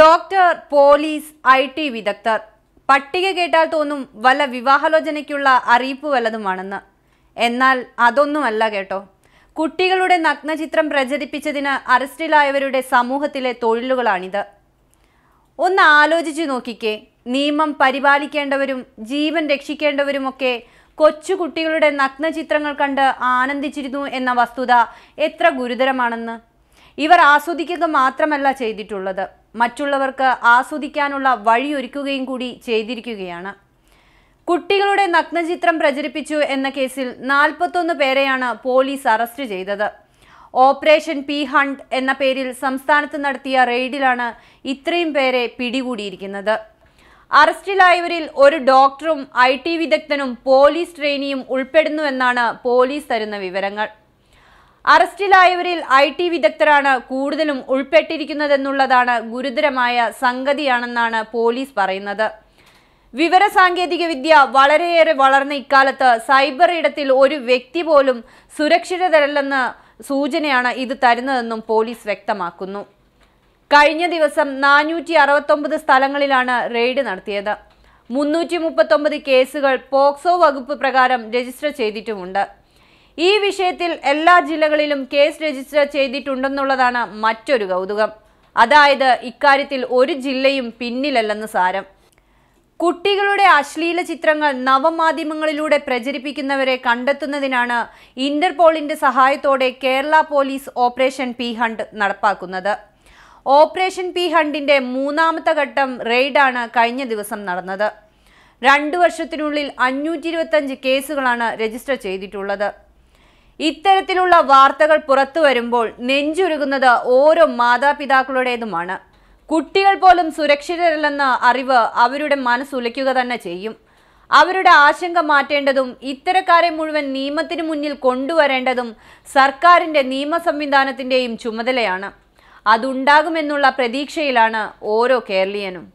doctor police I T വിദഗ്ധർ പട്ടിക കേട്ടാൽ തോന്നും വല്ല വിവാഹാലോചനയ്ക്കുള്ള അറിയിപ്പ് വല്ലതുമാണെന്ന് എന്നാൽ അതൊന്നുമല്ല കേട്ടോ കുട്ടികളുടെ നഗ്നചിത്രം പ്രചരിപ്പിച്ചതിന് അറസ്റ്റിലായവരുടെ സമൂഹത്തിലെ തൊഴിലുകളാണിത് ഒന്ന് ആലോചിച്ചു നോക്കിക്കേ നിയമം പരിപാലിക്കേണ്ടവരും ജീവൻ രക്ഷിക്കേണ്ടവരുമൊക്കെ കൊച്ചു കുട്ടികളുടെ നഗ്നചിത്രങ്ങൾ കണ്ട് ആനന്ദിച്ചിരുന്നു എന്ന വസ്തുത എത്ര ഗുരുതരമാണെന്ന് ഇവർ ആസ്വദിക്കുക മാത്രമല്ല ചെയ്തിട്ടുള്ളത് മറ്റുള്ളവർക്ക് ആസ്വദിക്കാനുള്ള വഴിയൊരുക്കുകയും കൂടി ചെയ്തിരിക്കുകയാണ് കുട്ടികളുടെ നഗ്നചിത്രം പ്രചരിപ്പിച്ചു എന്ന കേസിൽ നാൽപ്പത്തൊന്ന് പേരെയാണ് പോലീസ് അറസ്റ്റ് ചെയ്തത് ഓപ്പറേഷൻ പി ഹണ്ട് എന്ന പേരിൽ സംസ്ഥാനത്ത് നടത്തിയ റെയ്ഡിലാണ് ഇത്രയും പേരെ പിടികൂടിയിരിക്കുന്നത് അറസ്റ്റിലായവരിൽ ഒരു ഡോക്ടറും ഐ ടി വിദഗ്ധനും പോലീസ് ട്രെയിനിയും ഉൾപ്പെടുന്നുവെന്നാണ് പോലീസ് തരുന്ന വിവരങ്ങൾ അറസ്റ്റിലായവരിൽ ഐ ടി വിദഗ്ധരാണ് കൂടുതലും ഉൾപ്പെട്ടിരിക്കുന്നതെന്നുള്ളതാണ് ഗുരുതരമായ സംഗതിയാണെന്നാണ് പോലീസ് പറയുന്നത് വിവരസാങ്കേതികവിദ്യ വളരെയേറെ വളർന്ന ഇക്കാലത്ത് സൈബർ ഇടത്തിൽ ഒരു വ്യക്തി പോലും സുരക്ഷിതരല്ലെന്ന സൂചനയാണ് ഇത് തരുന്നതെന്നും പോലീസ് വ്യക്തമാക്കുന്നു കഴിഞ്ഞ ദിവസം നാനൂറ്റി അറുപത്തൊമ്പത് സ്ഥലങ്ങളിലാണ് റെയ്ഡ് നടത്തിയത് മുന്നൂറ്റി മുപ്പത്തൊമ്പത് കേസുകൾ പോക്സോ വകുപ്പ് പ്രകാരം രജിസ്റ്റർ ചെയ്തിട്ടുമുണ്ട് ഈ വിഷയത്തിൽ എല്ലാ ജില്ലകളിലും കേസ് രജിസ്റ്റർ ചെയ്തിട്ടുണ്ടെന്നുള്ളതാണ് മറ്റൊരു കൗതുകം അതായത് ഇക്കാര്യത്തിൽ ഒരു ജില്ലയും പിന്നിലല്ലെന്ന് സാരം കുട്ടികളുടെ അശ്ലീല ചിത്രങ്ങൾ നവമാധ്യമങ്ങളിലൂടെ പ്രചരിപ്പിക്കുന്നവരെ കണ്ടെത്തുന്നതിനാണ് ഇന്റർപോളിന്റെ സഹായത്തോടെ Kerala police operation P hunt നടപ്പാക്കുന്നത് ഓപ്പറേഷൻ പി ഹണ്ടിന്റെ മൂന്നാമത്തെ ഘട്ടം റെയ്ഡാണ് കഴിഞ്ഞ ദിവസം നടന്നത് രണ്ടു വർഷത്തിനുള്ളിൽ അഞ്ഞൂറ്റി കേസുകളാണ് രജിസ്റ്റർ ചെയ്തിട്ടുള്ളത് ഇത്തരത്തിലുള്ള വാർത്തകൾ പുറത്തു വരുമ്പോൾ നെഞ്ചുരുകുന്നത് ഓരോ മാതാപിതാക്കളുടേതുമാണ് കുട്ടികൾ പോലും സുരക്ഷിതരല്ലെന്ന അറിവ് അവരുടെ മനസ്സുലയ്ക്കുക തന്നെ ചെയ്യും അവരുടെ ആശങ്ക മാറ്റേണ്ടതും ഇത്തരക്കാരെ മുഴുവൻ നിയമത്തിന് മുന്നിൽ കൊണ്ടുവരേണ്ടതും സർക്കാരിൻ്റെ നിയമ സംവിധാനത്തിൻ്റെയും ചുമതലയാണ് അതുണ്ടാകുമെന്നുള്ള പ്രതീക്ഷയിലാണ് ഓരോ കേരളീയനും